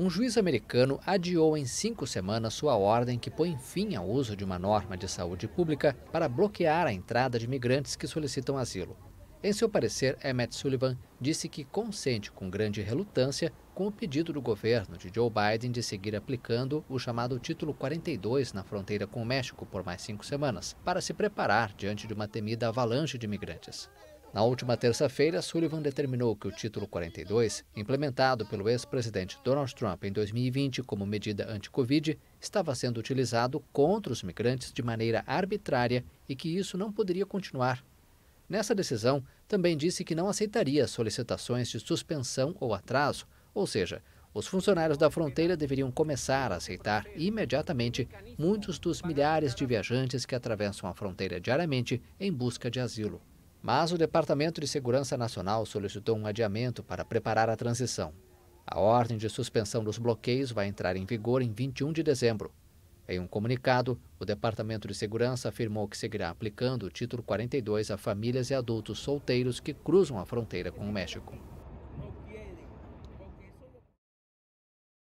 um juiz americano adiou em cinco semanas sua ordem que põe fim ao uso de uma norma de saúde pública para bloquear a entrada de migrantes que solicitam asilo. Em seu parecer, Emmett Sullivan disse que consente com grande relutância com o pedido do governo de Joe Biden de seguir aplicando o chamado Título 42 na fronteira com o México por mais cinco semanas, para se preparar diante de uma temida avalanche de imigrantes. Na última terça-feira, Sullivan determinou que o título 42, implementado pelo ex-presidente Donald Trump em 2020 como medida anti-Covid, estava sendo utilizado contra os migrantes de maneira arbitrária e que isso não poderia continuar. Nessa decisão, também disse que não aceitaria solicitações de suspensão ou atraso, ou seja, os funcionários da fronteira deveriam começar a aceitar imediatamente muitos dos milhares de viajantes que atravessam a fronteira diariamente em busca de asilo. Mas o Departamento de Segurança Nacional solicitou um adiamento para preparar a transição. A ordem de suspensão dos bloqueios vai entrar em vigor em 21 de dezembro. Em um comunicado, o Departamento de Segurança afirmou que seguirá aplicando o Título 42 a famílias e adultos solteiros que cruzam a fronteira com o México.